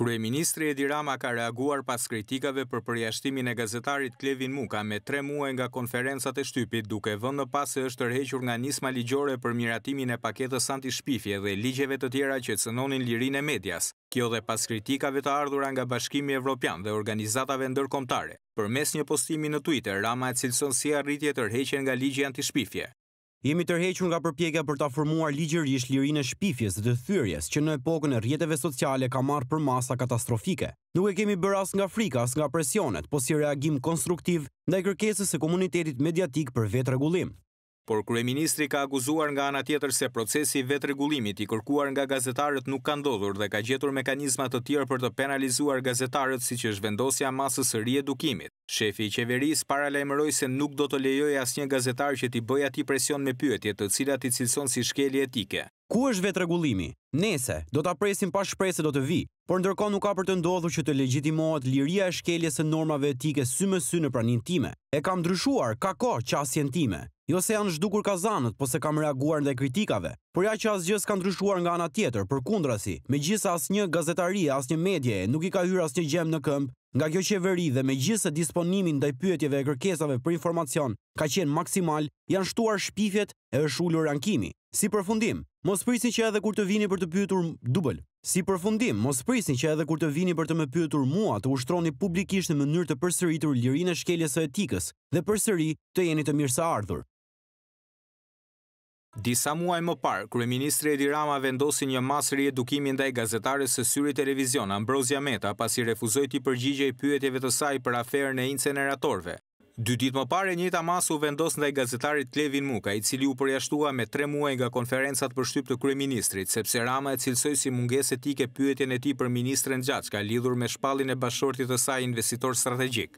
Krye Ministri Edi Rama ka reaguar pas kritikave për përjashtimin e gazetarit Klevin Muka me tre muaj nga konferensat e shtypit duke vënd në pas e është tërhequr nga nisma ligjore për miratimin e paketës anti-shpifje dhe ligjeve të tjera që të sënonin lirin e medjas. Kjo dhe pas kritikave të ardhura nga bashkimi evropian dhe organizatave ndërkomtare. Për mes një postimi në Twitter, Rama e cilëson si arritje tërheqen nga ligje anti-shpifje. Jemi tërhequr nga përpjekja për të formuar ligjërisht lirinë e shpifjes dhe thyrjes që në epokën e rrjeteve sociale ka marrë për masa katastrofike. Nuk e kemi bërë as nga frika, as nga presionet, po si reagim konstruktiv ndaj kërkesës së komunitetit mediatik për vetë rregullim por kryeministri ka akuzuar nga ana tjetër se procesi i vetë regullimit i kërkuar nga gazetarët nuk ka ndodhur dhe ka gjetur mekanizma të tjerë për të penalizuar gazetarët siç është vendosja e masës së riedukimit. Shefi i qeverisë paralajmëroi se nuk do të lejojë asnjë gazetar që t'i bëjë atij presion me pyetje të cilat i cilson si shkelje etike. Ku është vetë regullimi? Nëse do ta presim pa shpresë do të vi, por ndërkohë nuk ka për të ndodhur që të legjitimohet liria e shkeljes së normave etike sy më sy në pranin time. E kam ndryshuar ka kohë qasjen time. Jo se janë zhdukur kazanët, po se kam reaguar ndaj kritikave, por ja që asë gjësë kanë dryshuar nga ana tjetër, për kundrasi, me gjithë asë një gazetari, asë një medje, nuk i ka hyrë asë një gjemë në këmbë, nga kjo qeveri dhe me gjithë se disponimin ndaj pyetjeve e kërkesave për informacion ka qenë maksimal, janë shtuar shpifjet e është ullur rankimi. Si përfundim, mos prisin që edhe kur të vini për të pyetur dubël. Si përfundim, mos prisin që edhe kur të vini për të më pyetur mua të ushtroni publikisht në mënyrë të përsëritur lirinë e shkeljes së etikës dhe përsëri të jeni të mirë se ardhur. Disa muaj më parë, Kryeministri Edi Rama vendosi një masë dhe ndaj gazetarës së syri televizion Ambrozia Meta pasi refuzoj të i përgjigje i pyetjeve të saj për aferën e inceneratorve. Dy ditë më pare, njëta masu vendos ndaj gazetarit Klevin Muka, i cili u përjashtua me tre muaj nga konferencat për shtyp të Kryeministrit, sepse Rama e cilësoj si munges e ti ke pyetjen e ti për Ministren Gjatska, lidhur me shpallin e bashortit të saj investitor strategjik.